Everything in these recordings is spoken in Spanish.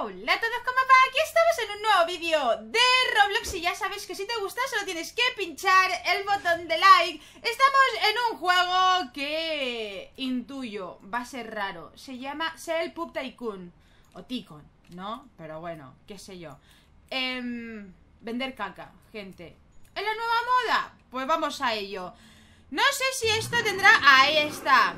Hola a todos, como va? Aquí estamos en un nuevo vídeo de Roblox y ya sabes que si te gusta solo tienes que pinchar el botón de like Estamos en un juego que intuyo, va a ser raro Se llama Cell Pup Tycoon o Ticon, ¿no? Pero bueno, qué sé yo em, Vender caca, gente ¿Es la nueva moda? Pues vamos a ello No sé si esto tendrá... Ahí está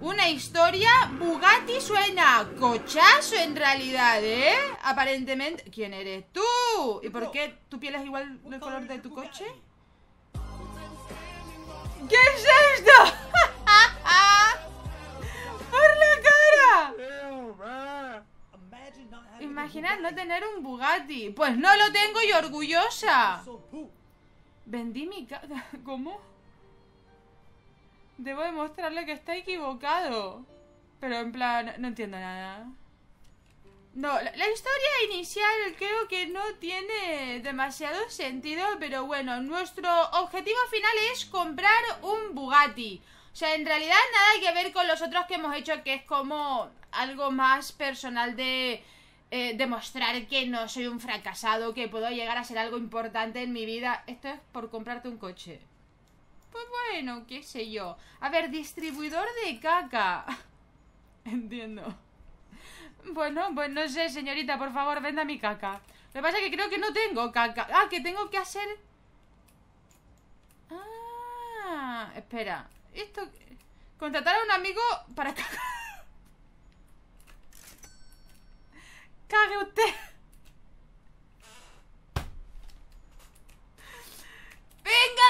Una historia Bugatti suena cochazo en realidad, ¿eh? Aparentemente. ¿Quién eres tú? ¿Y por qué tu piel es igual del color de tu coche? ¿Qué es esto? ¡Por la cara! Imaginad no tener un Bugatti. Pues no lo tengo y orgullosa. Vendí mi ¿Cómo? Debo demostrarle que está equivocado. Pero en plan, no entiendo nada. No, la, historia inicial creo que no tiene demasiado sentido, pero bueno, nuestro objetivo final es comprar un Bugatti. O sea, en realidad nada que ver con los otros que hemos hecho, que es como algo más personal de eh, demostrar que no soy un fracasado, que puedo llegar a ser algo importante en mi vida. Esto es por comprarte un coche. Pues bueno, qué sé yo. A ver, distribuidor de caca. Entiendo. Bueno, pues no sé, señorita, por favor, venda mi caca. Lo que pasa es que creo que no tengo caca. Ah, que tengo que hacer... Ah, espera. Esto... Contratar a un amigo para cagar. Cague usted. ¡Venga,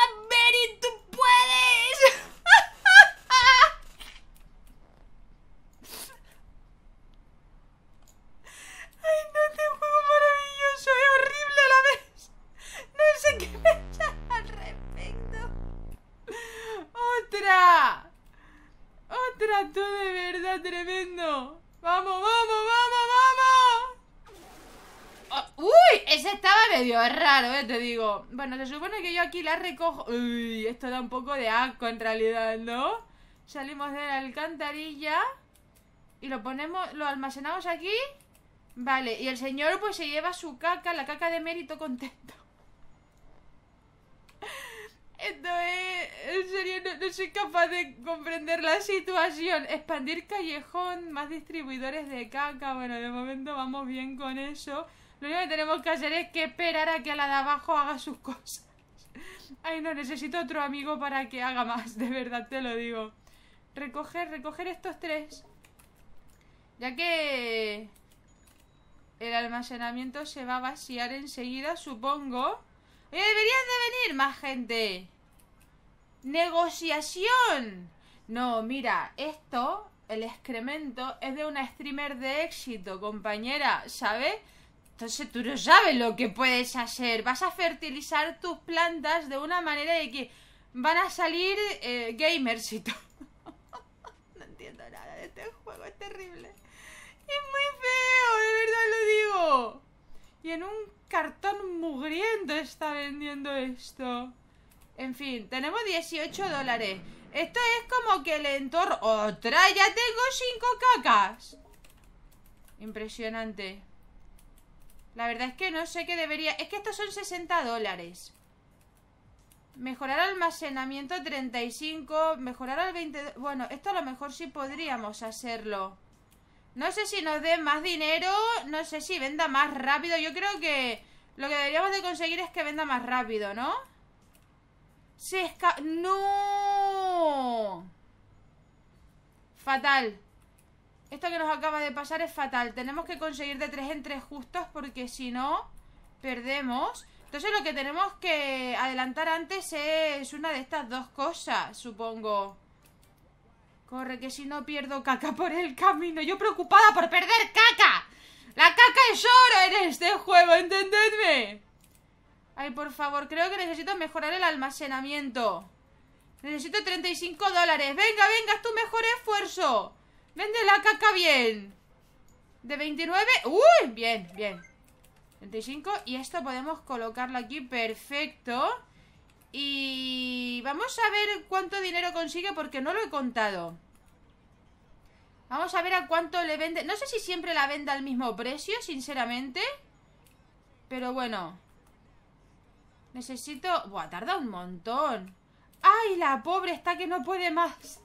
bueno, se supone que yo aquí la recojo. Uy, esto da un poco de asco en realidad, ¿no? Salimos de la alcantarilla y lo ponemos, lo almacenamos aquí. Vale, y el señor pues se lleva su caca, la caca de mérito contento. Esto es... En serio, no, soy capaz de comprender la situación. Expandir callejón, más distribuidores de caca. Bueno, de momento vamos bien con eso. Lo único que tenemos que hacer es que esperar a que la de abajo haga sus cosas. Ay, no, necesito otro amigo para que haga más, de verdad te lo digo. Recoger, recoger estos tres. Ya que el almacenamiento se va a vaciar enseguida, supongo. Oye, ¡Eh, deberían de venir más gente. ¡Negociación! No, mira, esto, el excremento, es de una streamer de éxito, compañera, ¿sabes? Entonces tú no sabes lo que puedes hacer. Vas a fertilizar tus plantas de una manera de que van a salir eh, gamers y todo. no entiendo nada de este juego, es terrible. Es muy feo, de verdad lo digo. Y en un cartón mugriento está vendiendo esto. En fin, tenemos 18 dólares. Esto es como que el entorno... ¡Otra! ¡Ya tengo 5 cacas! Impresionante. La verdad es que no sé qué debería... Es que estos son 60 dólares. Mejorar almacenamiento 35, mejorar al 20... Bueno, esto a lo mejor sí podríamos hacerlo. No sé si nos dé más dinero, no sé si venda más rápido. Yo creo que lo que deberíamos de conseguir es que venda más rápido, ¿no? Se ¡No! Fatal. Esto que nos acaba de pasar es fatal. Tenemos que conseguir de tres en tres justos porque si no, perdemos. Entonces lo que tenemos que adelantar antes es una de estas dos cosas, supongo. Corre, que si no pierdo caca por el camino. Yo preocupada por perder caca. La caca es oro en este juego, entendedme. Ay, por favor, creo que necesito mejorar el almacenamiento. Necesito 35 dólares. Venga, venga, es tu mejor esfuerzo. Vende la caca bien. De 29. ¡Uy! Bien, bien. 25. Y esto podemos colocarlo aquí. Perfecto. Y vamos a ver cuánto dinero consigue porque no lo he contado. Vamos a ver a cuánto le vende. No sé si siempre la vende al mismo precio, sinceramente. Pero bueno. Necesito... Buah, tarda un montón. ¡Ay, la pobre está que no puede más!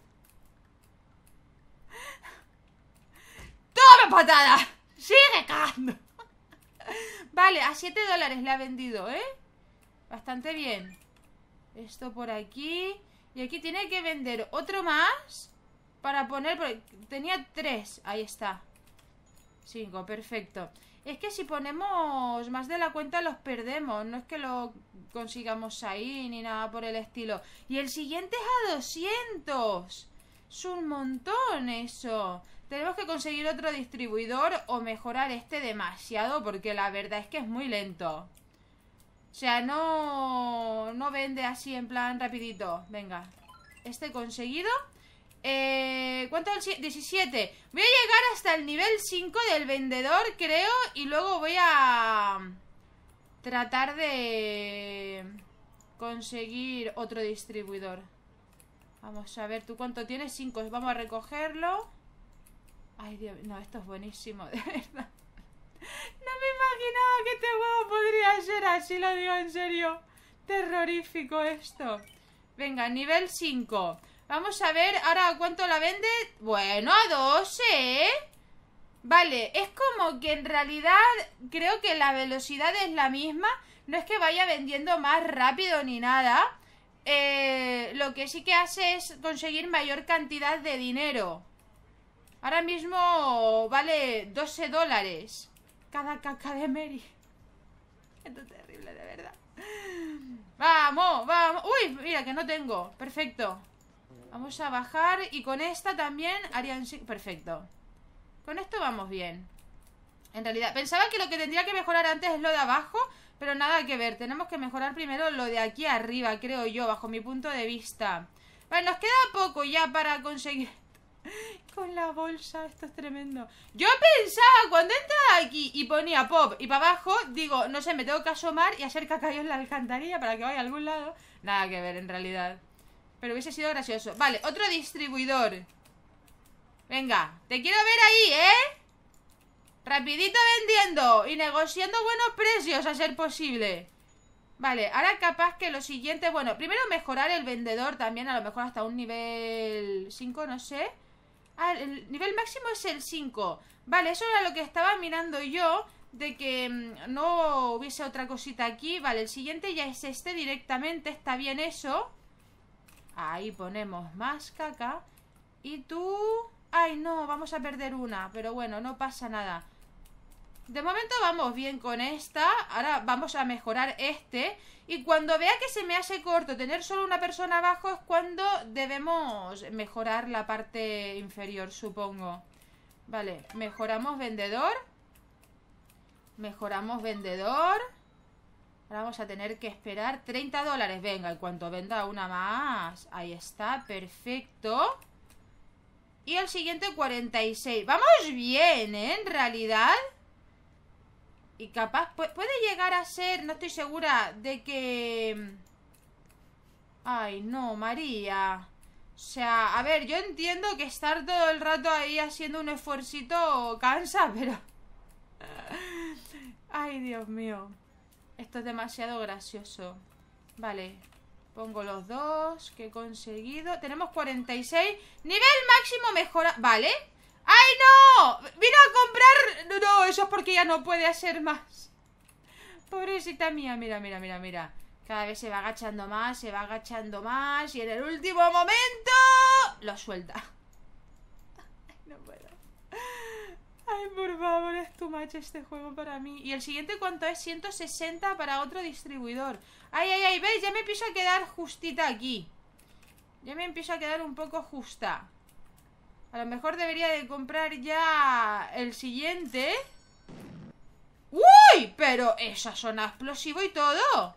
patada. Sigue cagando. Vale, a 7 dólares le ha vendido, ¿eh? Bastante bien. Esto por aquí. Y aquí tiene que vender otro más para poner... Tenía 3 Ahí está. 5 perfecto. Es que si ponemos más de la cuenta los perdemos. No es que lo consigamos ahí ni nada por el estilo. Y el siguiente es a 200. Es un montón eso. Tenemos que conseguir otro distribuidor o mejorar este demasiado porque la verdad es que es muy lento. O sea, no, no vende así en plan rapidito. Venga, este conseguido. Eh, ¿Cuánto? 17. Voy a llegar hasta el nivel 5 del vendedor, creo. Y luego voy a tratar de conseguir otro distribuidor. Vamos a ver, ¿tú cuánto tienes? 5. Vamos a recogerlo. Ay, Dios, no, esto es buenísimo, de verdad. No me imaginaba que este huevo podría ser así, lo digo en serio. Terrorífico esto. Venga, nivel 5. Vamos a ver ahora cuánto la vende. Bueno, a 12, ¿eh? Vale, es como que en realidad creo que la velocidad es la misma. No es que vaya vendiendo más rápido ni nada. Eh, lo que sí que hace es conseguir mayor cantidad de dinero. Ahora mismo vale 12 dólares cada caca de Mary. Esto es terrible, de verdad. Vamos, vamos. Uy, mira que no tengo. Perfecto. Vamos a bajar y con esta también harían... Perfecto. Con esto vamos bien. En realidad, pensaba que lo que tendría que mejorar antes es lo de abajo, pero nada que ver. Tenemos que mejorar primero lo de aquí arriba, creo yo, bajo mi punto de vista. Vale, nos queda poco ya para conseguir... Con la bolsa, esto es tremendo. Yo pensaba cuando entraba aquí y ponía pop y para abajo, digo, no sé, me tengo que asomar y hacer cacayo en la alcantarilla para que vaya a algún lado. Nada que ver en realidad. Pero hubiese sido gracioso. Vale, otro distribuidor. Venga, te quiero ver ahí, ¿eh? Rapidito vendiendo y negociando buenos precios a ser posible. Vale, ahora capaz que lo siguiente... Bueno, primero mejorar el vendedor también, a lo mejor hasta un nivel 5, no sé. Ah, el nivel máximo es el 5. Vale, eso era lo que estaba mirando yo. De que mm, no hubiese otra cosita aquí. Vale, el siguiente ya es este directamente. Está bien eso. Ahí ponemos más caca. Y tú... Ay, no, vamos a perder una. Pero bueno, no pasa nada. De momento vamos bien con esta, ahora vamos a mejorar este y cuando vea que se me hace corto tener solo una persona abajo es cuando debemos mejorar la parte inferior, supongo. Vale, mejoramos vendedor. Mejoramos vendedor. Ahora vamos a tener que esperar 30 dólares. Venga, en cuanto venda una más. Ahí está, perfecto. Y el siguiente 46. Vamos bien, ¿eh? En realidad... Y capaz, puede llegar a ser, no estoy segura, de que... Mm, ay, no, María. O sea, a ver, yo entiendo que estar todo el rato ahí haciendo un esfuercito cansa, pero... Ay, Dios mío. Esto es demasiado gracioso. Vale. Pongo los dos que he conseguido. Tenemos 46. Nivel máximo mejora... Vale. ¡Ay, no! ¡Vino a comprar! No, no, eso es porque ya no puede hacer más. Pobrecita mía, mira, mira, mira, mira. Cada vez se va agachando más, se va agachando más y en el último momento lo suelta. Ay, no puedo. Ay, por favor, es tu match este juego para mí. ¿Y el siguiente cuánto es? 160 para otro distribuidor. Ay, ay, ay, ¿veis? Ya me empiezo a quedar justita aquí. Ya me empiezo a quedar un poco justa. A lo mejor debería de comprar ya el siguiente. ¡Uy! Pero esa son explosivo y todo.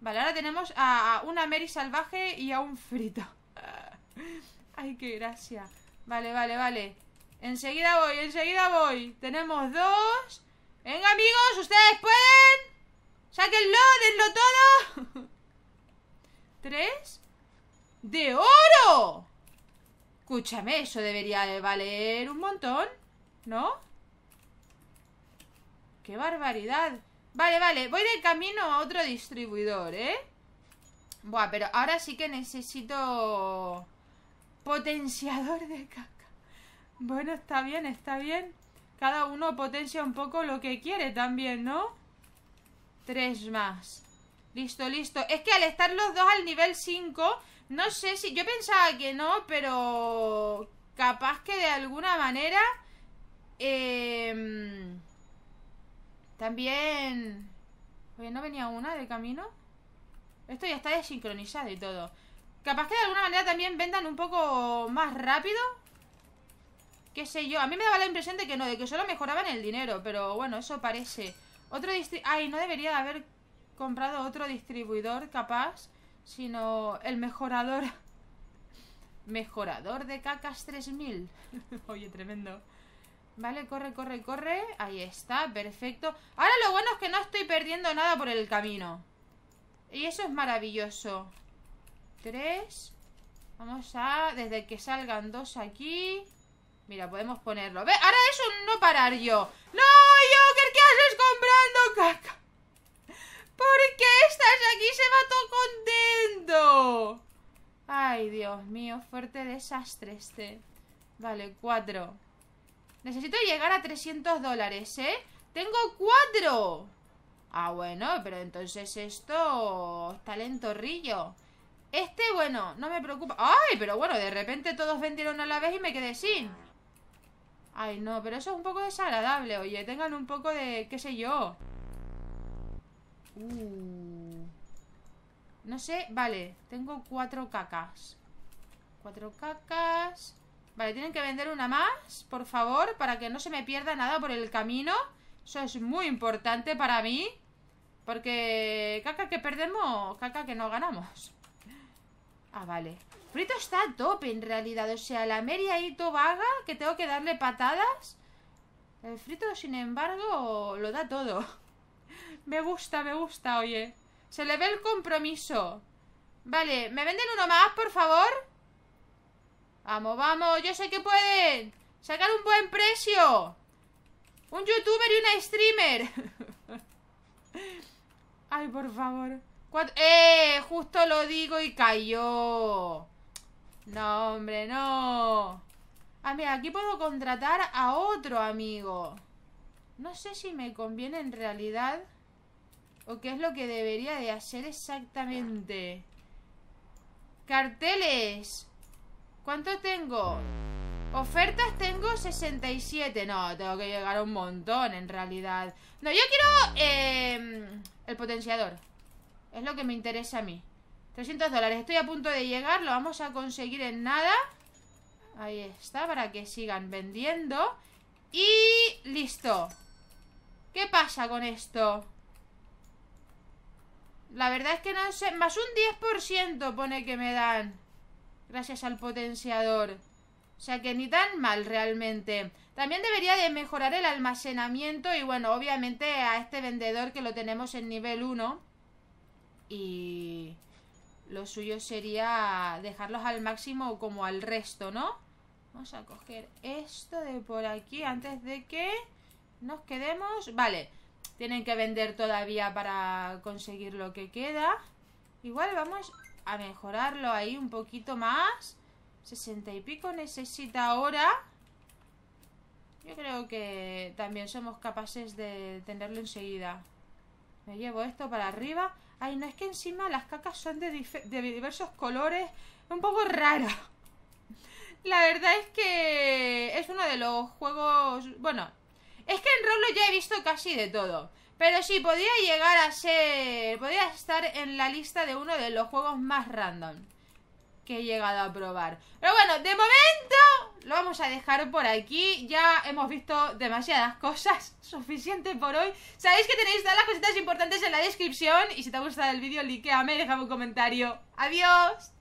Vale, ahora tenemos a, una Mary salvaje y a un frito. Ay, qué gracia. Vale, vale, vale. Enseguida voy, enseguida voy. Tenemos dos. Venga, amigos, ustedes pueden. Sáquenlo, denlo todo. Tres. ¡De oro! Escúchame, eso debería de valer un montón, ¿no? ¡Qué barbaridad! Vale, vale, voy de camino a otro distribuidor, ¿eh? Buah, pero ahora sí que necesito... Potenciador de caca Bueno, está bien, está bien Cada uno potencia un poco lo que quiere también, ¿no? Tres más Listo, listo Es que al estar los dos al nivel 5 no sé si. Yo pensaba que no, pero. Capaz que de alguna manera. Em, también. Oye, ¿no venía una de camino? Esto ya está desincronizado y todo. Capaz que de alguna manera también vendan un poco más rápido. Qué sé yo. A mí me daba la impresión de que no, de que solo mejoraban el dinero. Pero bueno, eso parece. Otro distribuidor. Ay, no debería haber comprado otro distribuidor capaz sino el mejorador. Mejorador de cacas 3000. Oye, tremendo. Vale, corre, corre, corre. Ahí está, perfecto. Ahora lo bueno es que no estoy perdiendo nada por el camino. Y eso es maravilloso. Tres. Vamos a... Desde que salgan dos aquí... Mira, podemos ponerlo. ¿Ve? Ahora es un no parar yo. ¡No, Joker! ¿Qué haces comprando caca? ¿Por qué estás aquí, se va todo contento? Ay, Dios mío, fuerte desastre este Vale, cuatro Necesito llegar a 300 dólares, ¿eh? ¡Tengo cuatro! Ah, bueno, pero entonces esto... Está Rillo Este, bueno, no me preocupa ¡Ay, pero bueno, de repente todos vendieron a la vez y me quedé sin! Ay, no, pero eso es un poco desagradable Oye, tengan un poco de... qué sé yo Uh. No sé, vale Tengo cuatro cacas Cuatro cacas Vale, tienen que vender una más, por favor Para que no se me pierda nada por el camino Eso es muy importante para mí Porque Caca que perdemos, caca que no ganamos Ah, vale Frito está top tope en realidad O sea, la y y vaga Que tengo que darle patadas El Frito, sin embargo, lo da todo me gusta, me gusta, oye. Se le ve el compromiso. Vale, ¿me venden uno más, por favor? Vamos, vamos, yo sé que pueden. Sacar un buen precio. Un youtuber y una streamer. Ay, por favor. ¡Eh! Justo lo digo y cayó. No, hombre, no. A ah, mira, aquí puedo contratar a otro amigo. No sé si me conviene en realidad. ¿O qué es lo que debería de hacer exactamente? ¡Carteles! ¿Cuánto tengo? Ofertas tengo 67 No, tengo que llegar a un montón en realidad No, yo quiero em, El potenciador Es lo que me interesa a mí 300 dólares, estoy a punto de llegar Lo vamos a conseguir en nada Ahí está, para que sigan vendiendo Y listo ¿Qué pasa con esto? La verdad es que no sé. Más un 10% pone que me dan. Gracias al potenciador. O sea que ni tan mal realmente. También debería de mejorar el almacenamiento. Y bueno, obviamente a este vendedor que lo tenemos en nivel 1. Y lo suyo sería dejarlos al máximo como al resto, ¿no? Vamos a coger esto de por aquí antes de que nos quedemos. Vale. Tienen que vender todavía para conseguir lo que queda. Igual vamos a mejorarlo ahí un poquito más. 60 y pico necesita ahora. Yo creo que también somos capaces de tenerlo enseguida. Me llevo esto para arriba. Ay, no, es que encima las cacas son de, diversos colores. Un poco raro La verdad es que es uno de los juegos... Bueno, es que en Roblox ya he visto casi de todo. Pero sí, podría llegar a ser... Podría estar en la lista de uno de los juegos más random que he llegado a probar. Pero bueno, de momento lo vamos a dejar por aquí. Ya hemos visto demasiadas cosas, suficiente por hoy. Sabéis que tenéis todas las cositas importantes en la descripción. Y si te ha gustado el vídeo, likeame, déjame un comentario. ¡Adiós!